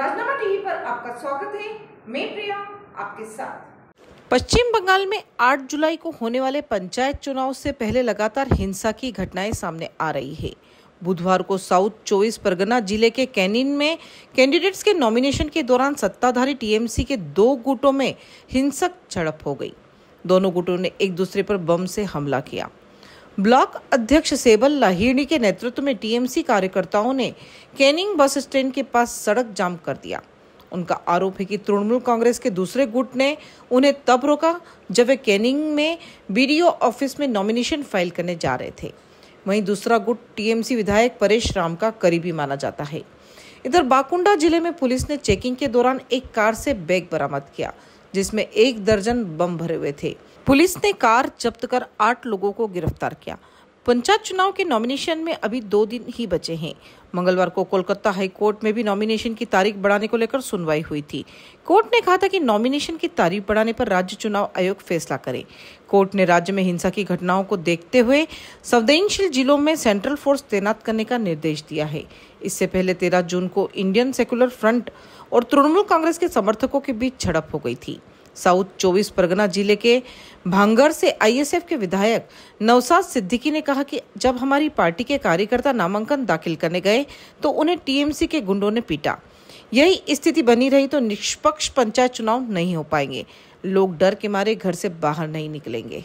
राजनामा TV पर आपका स्वागत है मैं प्रिया आपके साथ पश्चिम बंगाल में 8 जुलाई को होने वाले पंचायत चुनाव से पहले लगातार हिंसा की घटनाएं सामने आ रही है बुधवार को साउथ चौबीस परगना जिले के कैनिन में कैंडिडेट्स के नॉमिनेशन के दौरान सत्ताधारी टीएमसी के दो गुटों में हिंसक झड़प हो गई दोनों गुटों ने एक दूसरे पर बम से हमला किया ब्लॉक अध्यक्ष सेबल लाहिड़ी के नेतृत्व में टीएमसी कार्यकर्ताओं ने कैनिंग बस स्टैंड के पास सड़क जाम कर दिया उनका आरोप है कि तृणमूल कांग्रेस के दूसरे गुट ने उन्हें तब रोका जब वे कैनिंग में बी ऑफिस में नॉमिनेशन फाइल करने जा रहे थे वहीं दूसरा गुट टीएमसी विधायक परेश राम का करीबी माना जाता है इधर बाकुंडा जिले में पुलिस ने चेकिंग के दौरान एक कार से बैग बरामद किया जिसमें एक दर्जन बम भरे हुए थे पुलिस ने कार जब्त कर आठ लोगों को गिरफ्तार किया पंचायत चुनाव के नॉमिनेशन में अभी दो दिन ही बचे हैं मंगलवार को कोलकाता हाई कोर्ट में भी नॉमिनेशन की तारीख बढ़ाने को लेकर सुनवाई हुई थी कोर्ट ने कहा था कि नॉमिनेशन की तारीख बढ़ाने पर राज्य चुनाव आयोग फैसला करे कोर्ट ने राज्य में हिंसा की घटनाओं को देखते हुए संवेदनशील जिलों में सेंट्रल फोर्स तैनात करने का निर्देश दिया है इससे पहले तेरह जून को इंडियन सेकुलर फ्रंट और तृणमूल कांग्रेस के समर्थकों के बीच झड़प हो गई थी साउथ चौबीस परगना जिले के भांगर से आईएसएफ के विधायक नवसाद सिद्दीकी ने कहा कि जब हमारी पार्टी के कार्यकर्ता नामांकन दाखिल करने गए तो उन्हें टीएमसी के गुंडों ने पीटा यही स्थिति बनी रही तो निष्पक्ष पंचायत चुनाव नहीं हो पाएंगे लोग डर के मारे घर से बाहर नहीं निकलेंगे